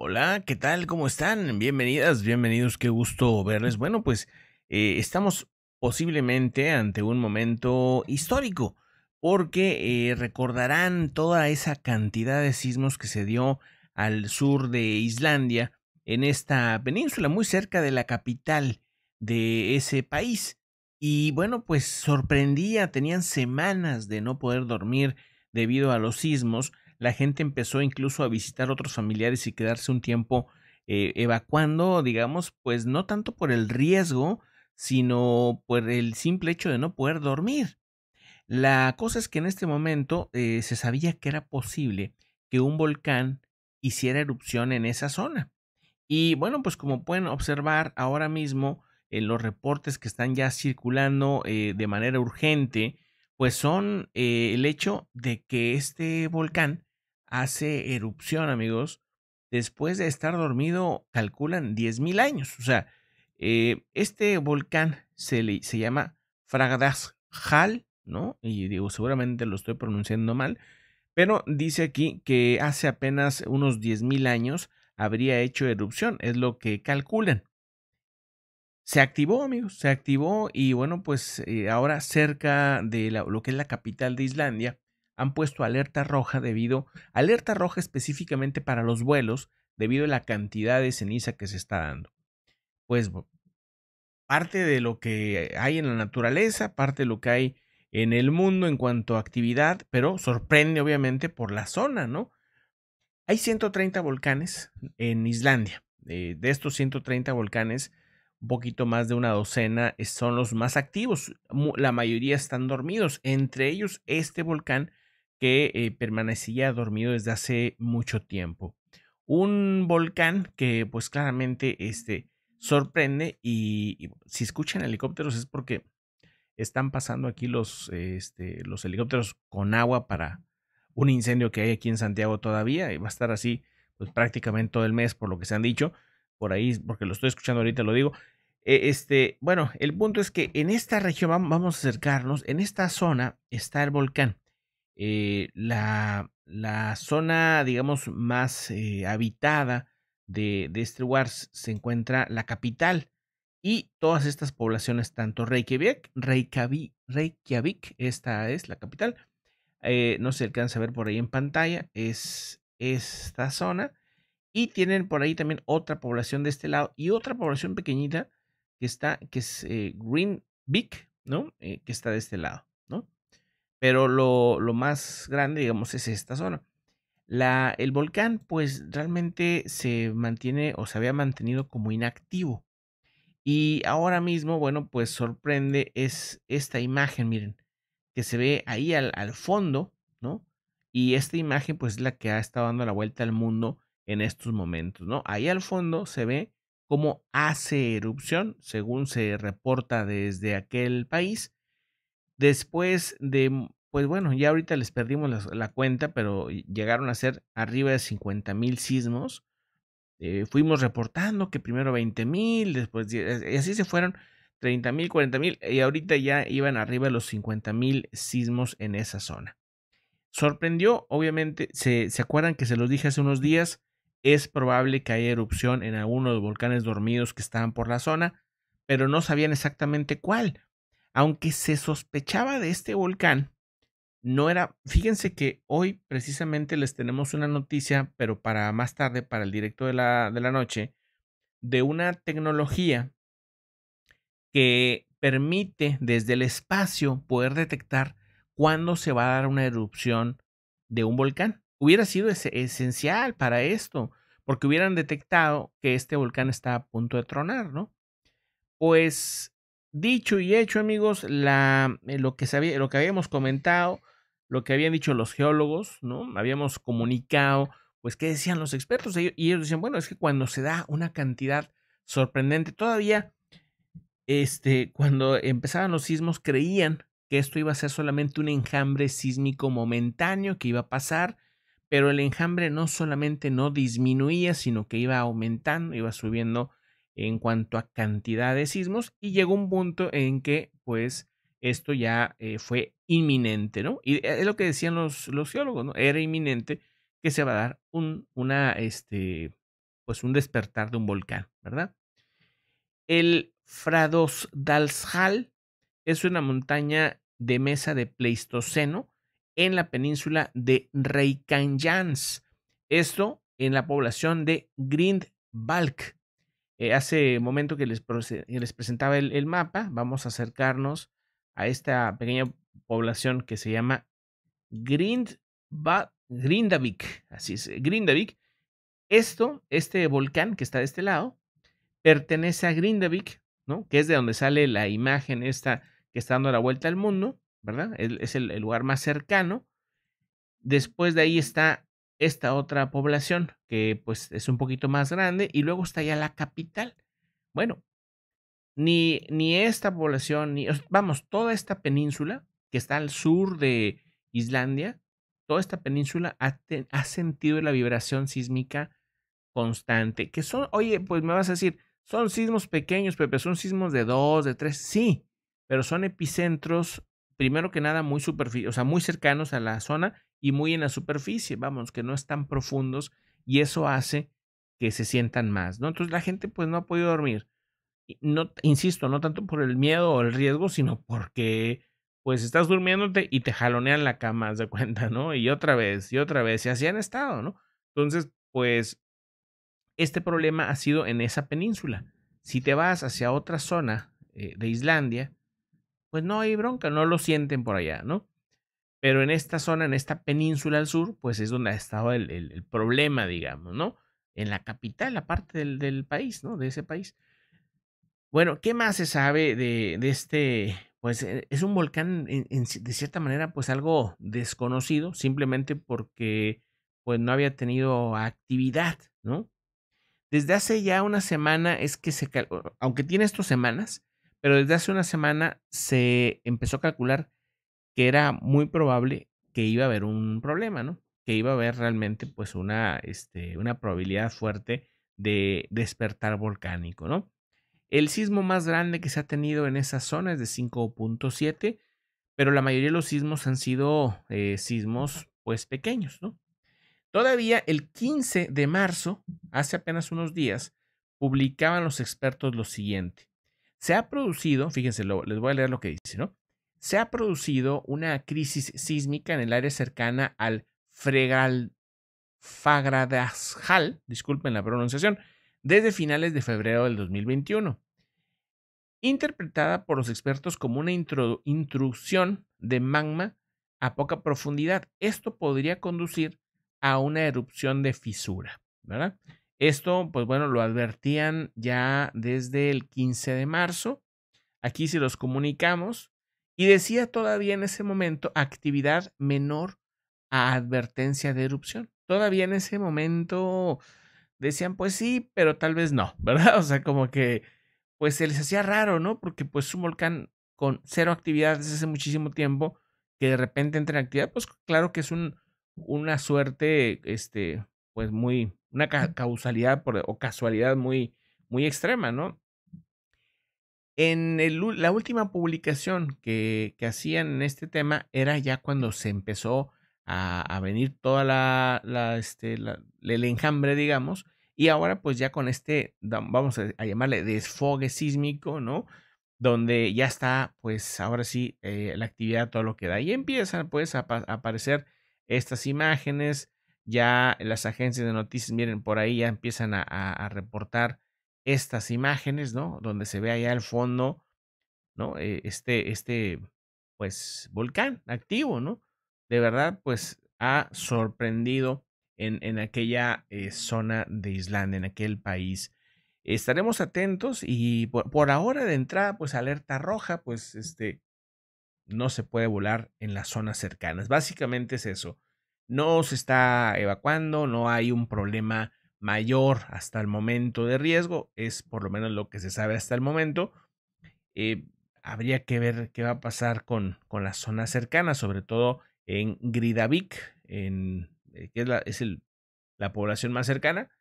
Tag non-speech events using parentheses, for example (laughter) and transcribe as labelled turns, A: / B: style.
A: Hola, ¿qué tal? ¿Cómo están? Bienvenidas, bienvenidos, qué gusto verles. Bueno, pues eh, estamos posiblemente ante un momento histórico, porque eh, recordarán toda esa cantidad de sismos que se dio al sur de Islandia, en esta península, muy cerca de la capital de ese país. Y bueno, pues sorprendía, tenían semanas de no poder dormir debido a los sismos la gente empezó incluso a visitar otros familiares y quedarse un tiempo eh, evacuando, digamos, pues no tanto por el riesgo, sino por el simple hecho de no poder dormir. La cosa es que en este momento eh, se sabía que era posible que un volcán hiciera erupción en esa zona. Y bueno, pues como pueden observar ahora mismo en los reportes que están ya circulando eh, de manera urgente, pues son el hecho de que este volcán hace erupción, amigos, después de estar dormido, calculan 10.000 años. O sea, eh, este volcán se, le, se llama ¿no? Y digo, seguramente lo estoy pronunciando mal, pero dice aquí que hace apenas unos 10.000 años habría hecho erupción, es lo que calculan. Se activó, amigos, se activó y bueno, pues eh, ahora cerca de lo que es la capital de Islandia, han puesto alerta roja debido, alerta roja específicamente para los vuelos, debido a la cantidad de ceniza que se está dando. Pues parte de lo que hay en la naturaleza, parte de lo que hay en el mundo en cuanto a actividad, pero sorprende obviamente por la zona, ¿no? Hay 130 volcanes en Islandia. Eh, de estos 130 volcanes, un poquito más de una docena son los más activos. La mayoría están dormidos. Entre ellos, este volcán que eh, permanecía dormido desde hace mucho tiempo. Un volcán que pues claramente este, sorprende y, si escuchan helicópteros es porque están pasando aquí los, este, los helicópteros con agua para un incendio que hay aquí en Santiago todavía y va a estar así pues prácticamente todo el mes por lo que se han dicho por ahí porque lo estoy escuchando ahorita lo digo eh, este bueno el punto es que en esta región vamos a acercarnos en esta zona está el volcán eh, la, zona, digamos, más eh, habitada de, este lugar se encuentra la capital y todas estas poblaciones, tanto Reykjavik, Reykjavik, Reykjavik esta es la capital, eh, no se alcanza a ver por ahí en pantalla, es esta zona. Y tienen por ahí también otra población de este lado y otra población pequeñita que está, que es ¿no? que está de este lado. Pero lo, más grande, digamos, es esta zona. el volcán, pues realmente se mantiene o se había mantenido como inactivo. Y ahora mismo, bueno, pues sorprende es esta imagen, miren, que se ve ahí al, al fondo, ¿no? Y esta imagen, pues es la que ha estado dando la vuelta al mundo en estos momentos, ¿no? Ahí al fondo se ve cómo hace erupción, según se reporta desde aquel país, Después de, pues bueno, ya ahorita les perdimos la, cuenta, pero llegaron a ser arriba de 50.000 mil sismos. Eh, fuimos reportando que primero 20.000, mil, después, y así se fueron 30 mil, 40 mil, y ahorita ya iban arriba de los 50.000 mil sismos en esa zona. Sorprendió, obviamente, se, acuerdan que se los dije hace unos días, es probable que haya erupción en alguno de los volcanes dormidos que estaban por la zona, pero no sabían exactamente cuál. Aunque se sospechaba de este volcán, no era, fíjense que hoy precisamente les tenemos una noticia, pero para más tarde, para el directo de la, de la noche, de una tecnología que permite desde el espacio poder detectar cuándo se va a dar una erupción de un volcán. Hubiera sido esencial para esto, porque hubieran detectado que este volcán está a punto de tronar, ¿no? Pues dicho y hecho, amigos, la, eh, lo, que sabía, lo que habíamos comentado, lo que habían dicho los geólogos, ¿no? Habíamos comunicado, pues, qué decían los expertos. Y ellos decían, bueno, es que cuando se da una cantidad sorprendente, todavía, este, cuando empezaban los sismos, creían que esto iba a ser solamente un enjambre sísmico momentáneo que iba a pasar, pero el enjambre no solamente no disminuía, sino que iba aumentando, iba subiendo en cuanto a cantidad de sismos y llegó un punto en que pues esto ya eh, fue inminente, ¿no? Y es lo que decían los, geólogos, ¿no? Era inminente que se va a dar un, una, este, pues un despertar de un volcán, ¿verdad? El Fradosdalshal es una montaña de mesa de Pleistoceno en la península de Reykjanes. Esto en la población de Grindvalk, eh, hace un momento que les, presentaba el, mapa, vamos a acercarnos a esta pequeña población que se llama Grindavik. Así es, eh, Grindavik. Esto, este volcán que está de este lado, pertenece a Grindavik, ¿no? Que es de donde sale la imagen esta que está dando la vuelta al mundo, ¿verdad? Es, el lugar más cercano. Después de ahí está esta otra población que pues es un poquito más grande y luego está ya la capital. Bueno, ni, ni esta población, ni, vamos, toda esta península que está al sur de Islandia, toda esta península ha, sentido la vibración sísmica constante, que son, oye, pues me vas a decir, son sismos pequeños, Pepe, son sismos de dos, de tres, sí, pero son epicentros, primero que nada, muy o sea, muy cercanos a la zona y muy en la superficie, vamos, que no están profundos y eso hace que se sientan más, ¿no? Entonces la gente pues no ha podido dormir. No, insisto, no tanto por el miedo o el riesgo, sino porque pues estás durmiéndote y te jalonean la cama, de cuenta, ¿no? Y otra vez, y otra vez, y así han estado, ¿no? Entonces, pues este problema ha sido en esa península. Si te vas hacia otra zona eh, de Islandia, pues no hay bronca, no lo sienten por allá, ¿no? Pero en esta zona, en esta península al sur, pues es donde ha estado el, problema, digamos, ¿no? En la capital, la parte del, país, ¿no? De ese país. Bueno, ¿qué más se sabe de, este? Pues eh, es un volcán, de cierta manera, pues algo desconocido, simplemente porque pues no había tenido actividad, ¿no? Desde hace ya una semana es que se, aunque tiene estos semanas, pero desde hace una semana se empezó a calcular que era muy probable que iba a haber un problema, ¿no? Que iba a haber realmente pues una, este, una probabilidad fuerte de despertar volcánico, ¿no? El sismo más grande que se ha tenido en esa zona es de 5.7, pero la mayoría de los sismos han sido eh, sismos pues pequeños, ¿no? Todavía el 15 de marzo, hace apenas unos días, publicaban los expertos lo siguiente. Se ha producido, fíjense, les voy a leer lo que dice, ¿no? se ha producido una crisis sísmica en el área cercana al Fregal, Fagradasjal, disculpen la pronunciación, desde finales de febrero del 2021, interpretada por los expertos como una intrusión de magma a poca profundidad. Esto podría conducir a una erupción de fisura, ¿verdad? Esto, pues bueno, lo advertían ya desde el 15 de marzo. Aquí se los comunicamos y decía todavía en ese momento actividad menor a advertencia de erupción. Todavía en ese momento decían, pues sí, pero tal vez no, (laughs) ¿verdad? O sea, como que pues se les hacía raro, ¿no? Porque pues un volcán con cero actividad desde hace muchísimo tiempo, que de repente entra en actividad, pues claro que es un, una suerte, este, pues muy, una causalidad por, o casualidad muy, muy extrema, ¿no? En la última publicación que, hacían en este tema era ya cuando se empezó a, venir toda la, este, el enjambre, digamos, y ahora pues ya con este, vamos a, llamarle desfogue sísmico, ¿no? Donde ya está pues ahora sí eh, la actividad, todo lo que da. Y empiezan pues a, a aparecer estas imágenes, ya las agencias de noticias, miren, por ahí ya empiezan a reportar estas imágenes, ¿no? Donde se ve allá al fondo, ¿no? Eh, este, este, pues, volcán activo, ¿no? De verdad, pues, ha sorprendido en, en aquella eh, zona de Islandia, en aquel país. Estaremos atentos y por, ahora de entrada, pues, alerta roja, pues, este, no se puede volar en las zonas cercanas. Básicamente es eso. No se está evacuando, no hay un problema mayor hasta el momento de riesgo, es por lo menos lo que se sabe hasta el momento. Eh, habría que ver qué va a pasar con, con las zonas cercanas, sobre todo en Gridavik, en, eh, que es, la población más cercana,